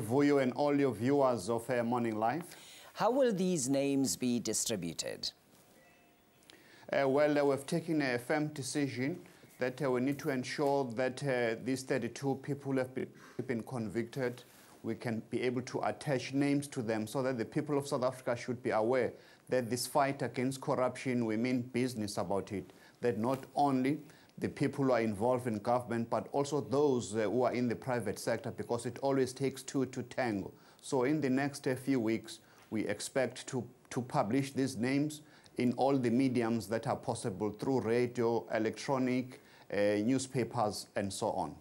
for you and all your viewers of Fair uh, Morning Live. How will these names be distributed? Uh, well, uh, we've taken a firm decision that uh, we need to ensure that uh, these 32 people have been, been convicted. We can be able to attach names to them so that the people of South Africa should be aware that this fight against corruption, we mean business about it, that not only the people who are involved in government, but also those uh, who are in the private sector, because it always takes two to tango. So in the next uh, few weeks, we expect to, to publish these names in all the mediums that are possible through radio, electronic, uh, newspapers, and so on.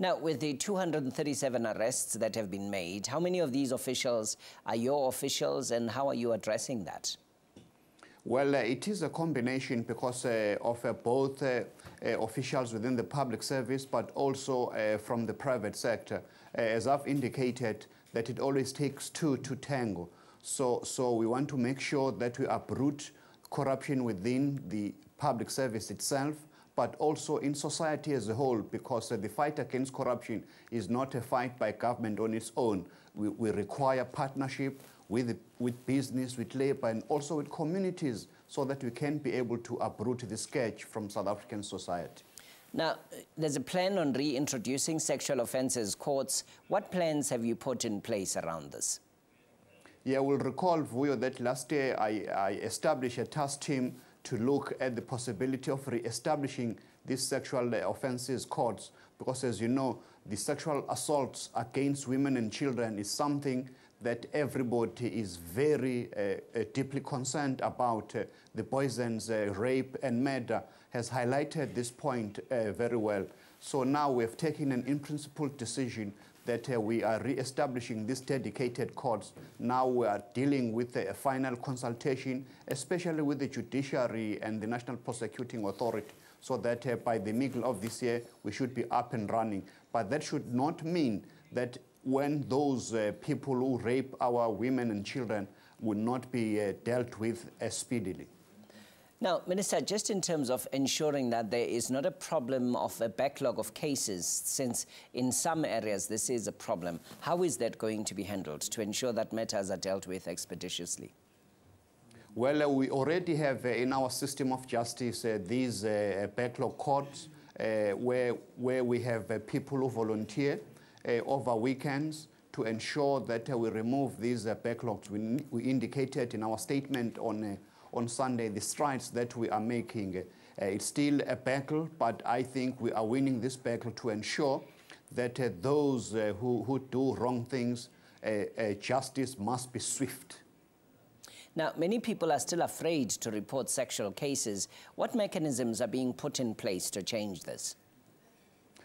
Now, with the 237 arrests that have been made, how many of these officials are your officials and how are you addressing that? Well, uh, it is a combination because uh, of uh, both uh, uh, officials within the public service, but also uh, from the private sector. as I've indicated, that it always takes two to tango. So, so we want to make sure that we uproot corruption within the public service itself, but also in society as a whole, because the fight against corruption is not a fight by government on its own. we, we require partnership with, with business, with labor, and also with communities so that we can be able to uproot the scourge from South African society. Now, there's a plan on reintroducing sexual offences courts. What plans have you put in place around this? Yeah, we'll recall, Vuyo, that last year I, I established a task team to look at the possibility of re-establishing these sexual offences courts because, as you know, the sexual assaults against women and children is something that everybody is very uh, uh, deeply concerned about uh, the poisons, uh, rape and murder, has highlighted this point uh, very well. So now we've taken an in-principle decision that uh, we are re-establishing these dedicated courts. Now we are dealing with a final consultation, especially with the judiciary and the National Prosecuting Authority so that uh, by the middle of this year we should be up and running. But that should not mean that when those uh, people who rape our women and children will not be uh, dealt with as speedily. Now, Minister, just in terms of ensuring that there is not a problem of a backlog of cases, since in some areas this is a problem, how is that going to be handled to ensure that matters are dealt with expeditiously? Well, we already have uh, in our system of justice uh, these uh, backlog courts where, where we have people who volunteer over weekends to ensure that we remove these backlogs. We, we, indicated in our statement on, on Sunday the strides that we are making. Uh, it's still a battle, but I think we are winning this battle to ensure that uh, those uh, who, who do wrong things, justice must be swift. Now, many people are still afraid to report sexual cases. What mechanisms are being put in place to change this?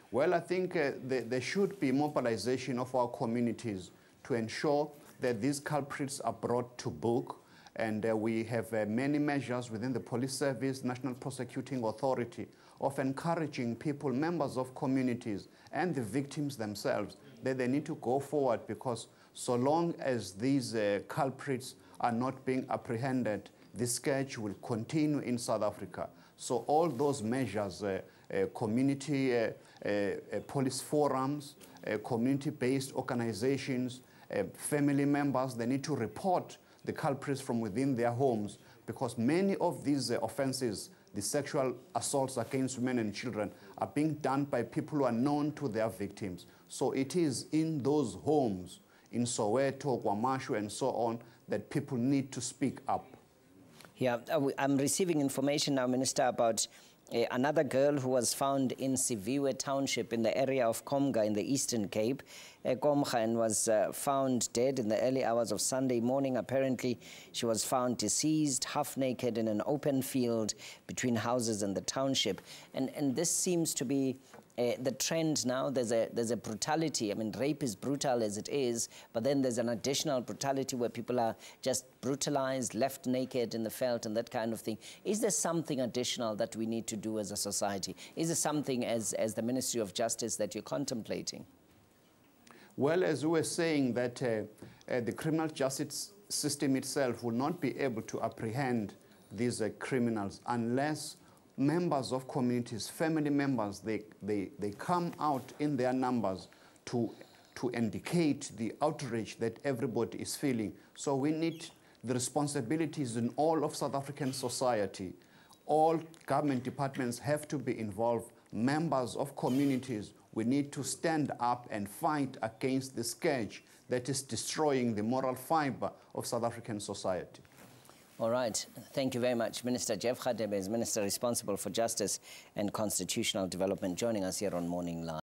Well, I think uh, there, there should be mobilization of our communities to ensure that these culprits are brought to book and uh, we have uh, many measures within the police service, national prosecuting authority, of encouraging people, members of communities, and the victims themselves that they need to go forward because so long as these uh, culprits are not being apprehended, this scourge will continue in South Africa. So all those measures, uh, uh, community uh, uh, uh police forums, uh, community-based organizations, family members, they need to report the culprits from within their homes because many of these offenses, the sexual assaults against women and children, are being done by people who are known to their victims. So it is in those homes in Soweto, Guamashu, and so on, that people need to speak up. Yeah, uh, I'm receiving information now, Minister, about uh, another girl who was found in Siviwe township in the area of Komga in the Eastern Cape. Uh, and was uh, found dead in the early hours of Sunday morning. Apparently, she was found deceased, half naked in an open field between houses in the township. And, and this seems to be uh, the trend now there's a there's a brutality i mean rape is brutal as it is but then there's an additional brutality where people are just brutalized left naked in the felt and that kind of thing is there something additional that we need to do as a society is there something as as the ministry of justice that you're contemplating well as we were saying that uh, uh, the criminal justice system itself will not be able to apprehend these uh, criminals unless members of communities, family members, they, they, they come out in their numbers to, to indicate the outrage that everybody is feeling. So we need the responsibilities in all of South African society. All government departments have to be involved. Members of communities, we need to stand up and fight against the scourge that is destroying the moral fiber of South African society. All right. Thank you very much. Minister Jeff Khadebe is Minister responsible for Justice and Constitutional Development joining us here on Morning Live.